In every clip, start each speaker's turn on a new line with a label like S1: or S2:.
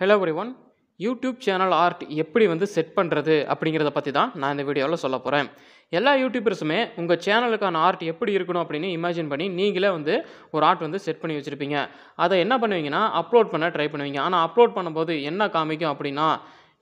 S1: hello one YouTube channel art எப்படி வந்து set பண்ணுறது அப்படிங்கிறத பற்றி தான் நான் இந்த வீடியோவில் சொல்ல போகிறேன் எல்லா யூடியூபர்ஸுமே உங்கள் சேனலுக்கான ஆர்ட் எப்படி இருக்கணும் அப்படின்னு இமேஜின் பண்ணி நீங்களே வந்து ஒரு ஆர்ட் வந்து செட் பண்ணி வச்சுருப்பீங்க அதை என்ன பண்ணுவீங்கன்னா அப்லோட் பண்ண ட்ரை பண்ணுவீங்க ஆனால் அப்லோட் பண்ணும்போது என்ன காமிக்கும் அப்படின்னா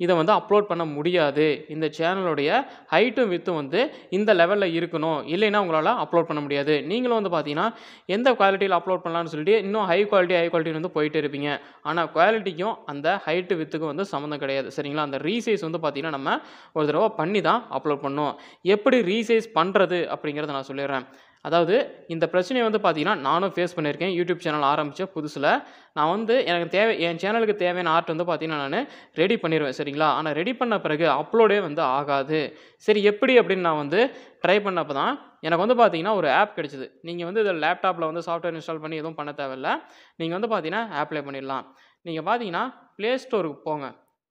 S1: இதை வந்து அப்லோட் பண்ண முடியாது இந்த சேனலுடைய ஹைட்டும் வித்தும் வந்து இந்த லெவலில் இருக்கணும் இல்லைன்னா உங்களால் அப்லோட் பண்ண முடியாது நீங்களும் வந்து பார்த்தீங்கன்னா எந்த குவாலிட்டியில் அப்லோட் பண்ணலான்னு சொல்லிட்டு இன்னும் ஹை குவாலிட்டி ஹை குவாலிட்டி வந்து போயிட்டு இருப்பீங்க ஆனால் குவாலிட்டிக்கும் அந்த ஹைட்டு வித்துக்கும் வந்து சம்மந்தம் கிடையாது சரிங்களா அந்த ரீசைஸ் வந்து பார்த்தீங்கன்னா நம்ம ஒரு தடவை பண்ணி தான் அப்லோட் பண்ணணும் எப்படி ரீசைஸ் பண்ணுறது அப்படிங்கிறத நான் சொல்லிடுறேன் அதாவது இந்த பிரச்சனையை வந்து பார்த்தீங்கன்னா நானும் ஃபேஸ் பண்ணியிருக்கேன் யூடியூப் சேனல் ஆரம்பித்த புதுசில் நான் வந்து எனக்கு தேவை என் சேனலுக்கு தேவையான ஆர்ட் வந்து பார்த்திங்கன்னா நான் ரெடி பண்ணிடுவேன் சரிங்களா ஆனால் ரெடி பண்ண பிறகு அப்லோடே வந்து ஆகாது சரி எப்படி அப்படின்னு நான் வந்து ட்ரை பண்ணப்போ தான் எனக்கு வந்து பார்த்தீங்கன்னா ஒரு ஆப் கிடைச்சிது நீங்கள் வந்து இதில் லேப்டாப்பில் வந்து சாஃப்ட்வேர் இன்ஸ்டால் பண்ணி எதுவும் பண்ண தேவையில்லை நீங்கள் வந்து பார்த்தீங்கன்னா ஆப்ளை பண்ணிடலாம் நீங்கள் பார்த்தீங்கன்னா ப்ளே ஸ்டோருக்கு போங்க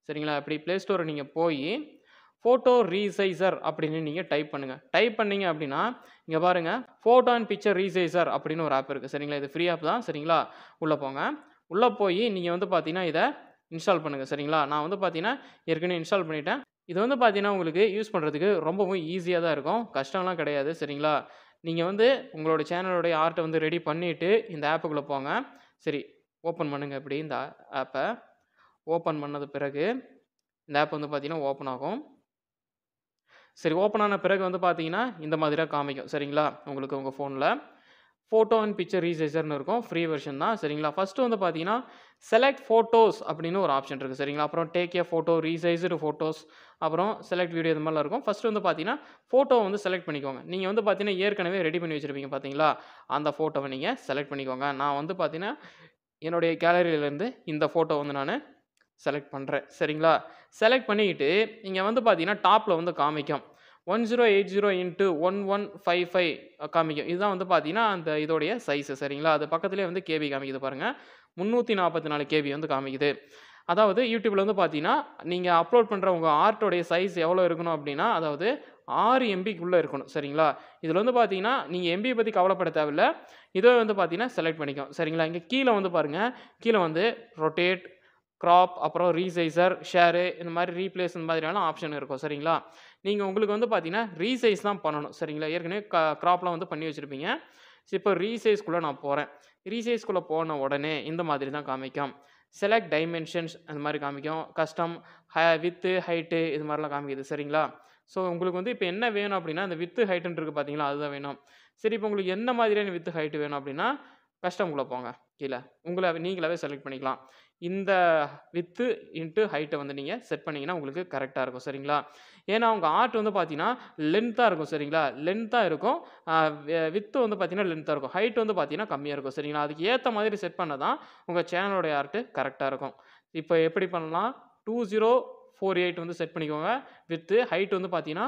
S1: சரிங்களா இப்படி ப்ளே ஸ்டோரை நீங்கள் போய் ஃபோட்டோ ரீசைசர் அப்படின்னு நீங்கள் டைப் பண்ணுங்கள் டைப் பண்ணீங்க அப்படின்னா இங்கே பாருங்கள் ஃபோட்டோ அண்ட் பிக்சர் ரீசைசர் அப்படின்னு ஒரு ஆப் இருக்குது சரிங்களா இது ஃப்ரீ ஆப் தான் சரிங்களா உள்ளே போங்க உள்ளே போய் நீங்கள் வந்து பார்த்தீங்கன்னா இதை இன்ஸ்டால் பண்ணுங்கள் சரிங்களா நான் வந்து பார்த்தீங்கன்னா ஏற்கனவே இன்ஸ்டால் பண்ணிட்டேன் இது வந்து பார்த்தீங்கன்னா உங்களுக்கு யூஸ் பண்ணுறதுக்கு ரொம்பவும் ஈஸியாக தான் இருக்கும் கஷ்டம்லாம் கிடையாது சரிங்களா நீங்கள் வந்து உங்களோட சேனலோடைய ஆர்ட்டை வந்து ரெடி பண்ணிவிட்டு இந்த ஆப்புக்குள்ளே போங்க சரி ஓப்பன் பண்ணுங்கள் இப்படி இந்த ஆப்பை ஓப்பன் பண்ணது பிறகு இந்த ஆப் வந்து பார்த்திங்கன்னா ஓப்பன் ஆகும் சரி ஓப்பன் ஆன பிறகு வந்து பார்த்தீங்கன்னா இந்த மாதிரியாக காமிக்கும் சரிங்களா உங்களுக்கு உங்கள் ஃபோனில் ஃபோட்டோ அண்ட் பிக்சர் ரீசைசர்னு இருக்கும் ஃப்ரீ வெர்ஷன் தான் சரிங்களா ஃபஸ்ட்டு வந்து பார்த்தீங்கன்னா செலக்ட் ஃபோட்டோஸ் அப்படின்னு ஒரு ஆப்ஷன் இருக்குது சரிங்களா அப்புறம் take a photo resized photos அப்புறம் செலக்ட் வீடியோ இது மாதிரிலாம் இருக்கும் ஃபஸ்ட்டு வந்து பார்த்தீங்கன்னா ஃபோட்டோ வந்து செலக்ட் பண்ணிக்கோங்க நீங்கள் வந்து பார்த்தீங்கன்னா ஏற்கனவே ரெடி பண்ணி வச்சுருப்பீங்க பார்த்தீங்களா அந்த ஃபோட்டோவை நீங்கள் செலக்ட் பண்ணிக்கோங்க நான் வந்து பார்த்தீங்கன்னா என்னுடைய கேலரியிலேருந்து இந்த ஃபோட்டோ வந்து நான் செலக்ட் பண்ணுறேன் சரிங்களா செலக்ட் பண்ணிக்கிட்டு இங்கே வந்து பார்த்தீங்கன்னா டாப்பில் வந்து காமிக்கும் one zero eight zero into one one five five காமிக்கும் இதுதான் வந்து பார்த்தீங்கன்னா அந்த இதோடைய சைஸு சரிங்களா அது பக்கத்துலேயே வந்து கேபி காமிக்குது பாருங்கள் முந்நூற்றி நாற்பத்தி நாலு கேபி வந்து காமிக்குது அதாவது யூடியூப்பில் வந்து பார்த்தீங்கன்னா நீங்கள் அப்லோட் பண்ணுற உங்கள் ஆர்ட்டோடைய சைஸ் எவ்வளோ இருக்கணும் அப்படின்னா அதாவது ஆறு எம்பிக்குள்ளே இருக்கணும் சரிங்களா இதில் வந்து பார்த்தீங்கன்னா நீங்கள் எம்பியை பற்றி கவலைப்பட தேவையில்ல இதே வந்து பார்த்தீங்கன்னா செலக்ட் பண்ணிக்கும் சரிங்களா இங்கே கீழே வந்து பாருங்கள் கீழே வந்து ரொட்டேட் க்ராப் அப்புறம் ரீசைசர் ஷேரு இந்த மாதிரி ரீப்ளேஸ் இந்த மாதிரியான ஆப்ஷன் இருக்கும் சரிங்களா நீங்கள் உங்களுக்கு வந்து பார்த்தீங்கன்னா ரீசைஸ் தான் பண்ணணும் சரிங்களா ஏற்கனவே க க்ராப்லாம் வந்து பண்ணி வச்சுருப்பீங்க இப்போ ரீசைஸ்க்குள்ளே நான் போகிறேன் ரீசைஸ்க்குள்ளே போன உடனே இந்த மாதிரி தான் காமிக்கும் செலக்ட் டைமென்ஷன்ஸ் அந்த மாதிரி காமிக்கும் கஸ்டம் ஹை வித்து ஹைட்டு இது மாதிரிலாம் காமிக்குது சரிங்களா ஸோ உங்களுக்கு வந்து இப்போ என்ன வேணும் அப்படின்னா அந்த வித்து ஹைட்டுன்னு பார்த்தீங்களா அதுதான் வேணும் சரி இப்போ உங்களுக்கு என்ன மாதிரியான வித்து ஹைட்டு வேணும் அப்படின்னா கஸ்டம்குள்ளே போங்க கீழே உங்களை நீங்களாவே செலக்ட் பண்ணிக்கலாம் இந்த வித்து இன்ட்டு ஹைட்டை வந்து நீங்கள் செட் பண்ணிங்கன்னா உங்களுக்கு கரெக்டாக இருக்கும் சரிங்களா ஏன்னா உங்கள் ஆர்ட் வந்து பார்த்தீங்கன்னா லென்த்தாக இருக்கும் சரிங்களா லென்த்தாக இருக்கும் வித்து வந்து பார்த்தீங்கன்னா லென்த்தாக இருக்கும் ஹைட் வந்து பார்த்தீங்கன்னா கம்மியாக இருக்கும் சரிங்களா அதுக்கு ஏற்ற மாதிரி செட் பண்ண தான் உங்கள் சேனலோடைய ஆர்ட்டு கரெக்டாக இருக்கும் இப்போ எப்படி பண்ணலாம் டூ ஜீரோ ஃபோர் எயிட் வந்து செட் பண்ணிக்கோங்க வித்து ஹைட் வந்து பார்த்தீங்கன்னா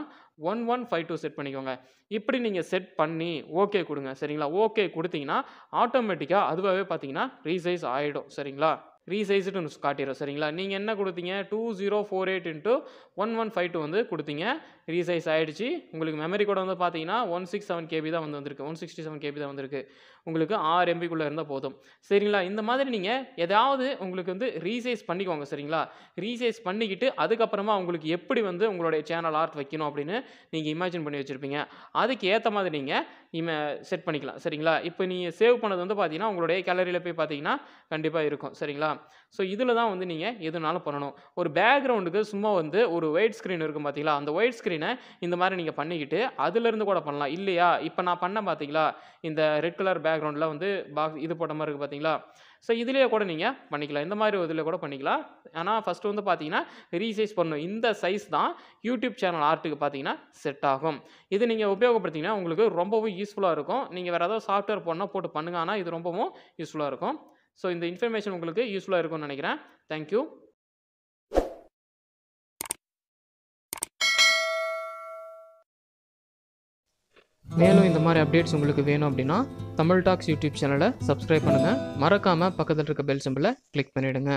S1: one one five two set பண்ணிக்கோங்க இப்படி நீங்கள் செட் பண்ணி ஓகே கொடுங்க சரிங்களா ஓகே கொடுத்தீங்கன்னா ஆட்டோமேட்டிக்காக அதுவாகவே பார்த்தீங்கன்னா ரீசைஸ் ஆகிடும் சரிங்களா ஒன்று காட்டிடும் சரிங்களா நீங்கள் என்ன கொடுத்தீங்க two zero four eight into one one five two வந்து கொடுத்தீங்க ரீசைஸ் ஆகிடுச்சு உங்களுக்கு மெமரி கூட வந்து பார்த்தீங்கன்னா ஒன் சிக்ஸ் செவன் கேபி தான் வந்து வந்திருக்கு ஒன் சிக்ஸ்டி செவன் கேபி தான் வந்திருக்கு உங்களுக்கு ஆறு எம்பிக்குள்ளே இருந்தால் போதும் சரிங்களா இந்த மாதிரி நீங்கள் எதாவது உங்களுக்கு வந்து ரீசைஸ் பண்ணிக்கோங்க சரிங்களா ரீசைஸ் பண்ணிக்கிட்டு அதுக்கப்புறமா உங்களுக்கு எப்படி வந்து உங்களுடைய சேனல் ஆர்ட் வைக்கணும் அப்படின்னு நீங்கள் இமேஜின் பண்ணி வச்சுருப்பீங்க அதுக்கு ஏற்ற மாதிரி நீங்கள் இமே செட் பண்ணிக்கலாம் சரிங்களா இப்போ நீங்கள் சேவ் பண்ணது வந்து பார்த்தீங்கன்னா உங்களுடைய கேலரியில் போய் பார்த்தீங்கன்னா கண்டிப்பாக இருக்கும் சரிங்களா ஸோ இதில் தான் வந்து நீங்கள் எதுனாலும் பண்ணணும் ஒரு பேக்ரவுண்டுக்கு சும்மா வந்து ஒரு ஒயிட் ஸ்க்ரீன் இருக்கும் பார்த்தீங்களா அந்த ஒயிட் ஸ்க்ரீனை இந்த மாதிரி நீங்கள் பண்ணிக்கிட்டு அதுலேருந்து கூட பண்ணலாம் இல்லையா இப்போ நான் பண்ண பார்த்தீங்களா இந்த ரெட் கலர் பேக்ரவுண்டில் வந்து பாக்ஸ் இது போட்ட மாதிரி இருக்குது பார்த்தீங்களா ஸோ இதிலேயே கூட நீங்கள் பண்ணிக்கலாம் இந்த மாதிரி இதில் கூட பண்ணிக்கலாம் ஆனால் ஃபஸ்ட்டு வந்து பார்த்தீங்கன்னா ரீசைஸ் பண்ணணும் இந்த சைஸ் தான் யூடியூப் சேனல் ஆர்ட்டுக்கு பார்த்தீங்கன்னா செட் ஆகும் இது நீங்கள் உபயோகப்படுத்திங்கன்னா உங்களுக்கு ரொம்பவும் யூஸ்ஃபுல்லாக இருக்கும் நீங்கள் வேறு ஏதாவது சாஃப்ட்வேர் போடணும் போட்டு பண்ணுங்க ஆனால் இது ரொம்பவும் யூஸ்ஃபுல்லாக இருக்கும் ஸோ இந்த இன்ஃபர்மேஷன் உங்களுக்கு யூஸ்ஃபுல்லாக இருக்கும்னு நினைக்கிறேன் தேங்க்யூ மேலும் இந்த மாதிரி அப்டேட்ஸ் உங்களுக்கு வேணும் அப்படின்னா தமிழ் டாக்ஸ் யூடியூப் சேனலை சப்ஸ்கிரைப் பண்ணுங்கள் மறக்காமல் பக்கத்தில் இருக்க பெல் சிம்பிளை கிளிக் பண்ணிவிடுங்க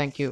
S1: தேங்க்யூ